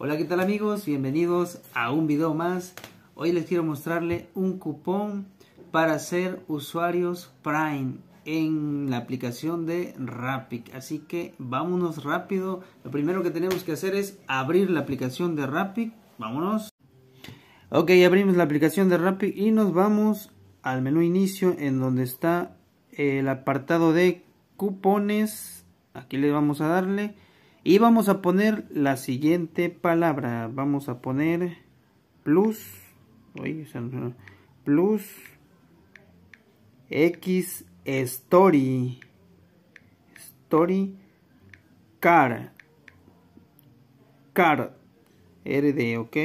Hola, ¿qué tal amigos? Bienvenidos a un video más. Hoy les quiero mostrarle un cupón para ser usuarios Prime en la aplicación de Rapid. Así que vámonos rápido. Lo primero que tenemos que hacer es abrir la aplicación de Rapid. Vámonos. Ok, abrimos la aplicación de Rapid y nos vamos al menú inicio en donde está el apartado de cupones. Aquí le vamos a darle y vamos a poner la siguiente palabra. Vamos a poner plus. plus X Story. Story Car. Car. RD, ok.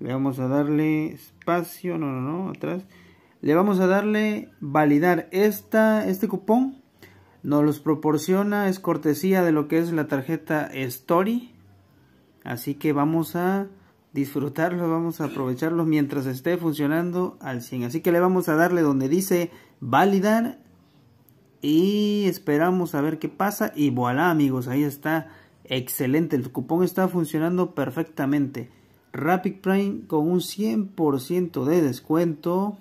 Le vamos a darle espacio. No, no, no. Atrás. Le vamos a darle validar esta, este cupón nos los proporciona, es cortesía de lo que es la tarjeta Story. Así que vamos a disfrutarlo, vamos a aprovecharlo mientras esté funcionando al 100. Así que le vamos a darle donde dice validar y esperamos a ver qué pasa y voilà amigos, ahí está. Excelente, el cupón está funcionando perfectamente. Rapid Prime con un 100% de descuento.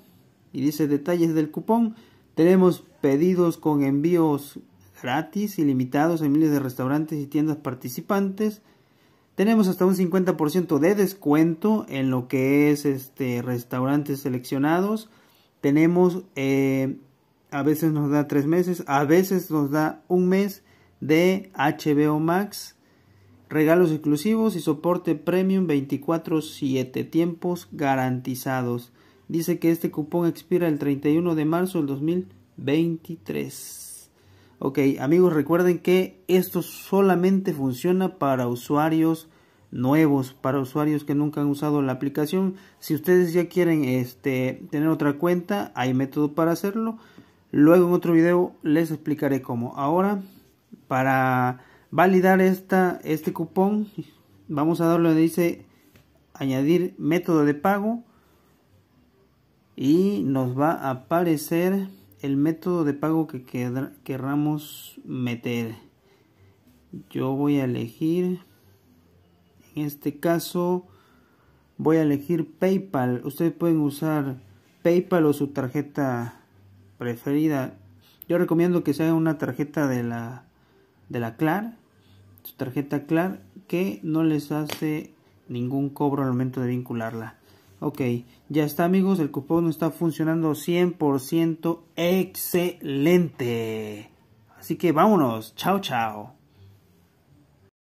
Y dice detalles del cupón. Tenemos pedidos con envíos gratis, Y limitados en miles de restaurantes y tiendas participantes. Tenemos hasta un 50% de descuento en lo que es este restaurantes seleccionados. Tenemos, eh, a veces nos da tres meses, a veces nos da un mes de HBO Max. Regalos exclusivos y soporte premium 24/7, tiempos garantizados. Dice que este cupón expira el 31 de marzo del 2020 23. Ok, amigos, recuerden que esto solamente funciona para usuarios nuevos, para usuarios que nunca han usado la aplicación. Si ustedes ya quieren este, tener otra cuenta, hay método para hacerlo. Luego en otro video les explicaré cómo. Ahora, para validar esta, este cupón, vamos a darle donde dice añadir método de pago. Y nos va a aparecer el método de pago que queramos querramos meter. Yo voy a elegir, en este caso, voy a elegir PayPal. Ustedes pueden usar PayPal o su tarjeta preferida. Yo recomiendo que sea una tarjeta de la, de la CLAR, su tarjeta CLAR, que no les hace ningún cobro al momento de vincularla. Ok, ya está amigos, el cupón está funcionando 100% excelente. Así que vámonos, chao chao.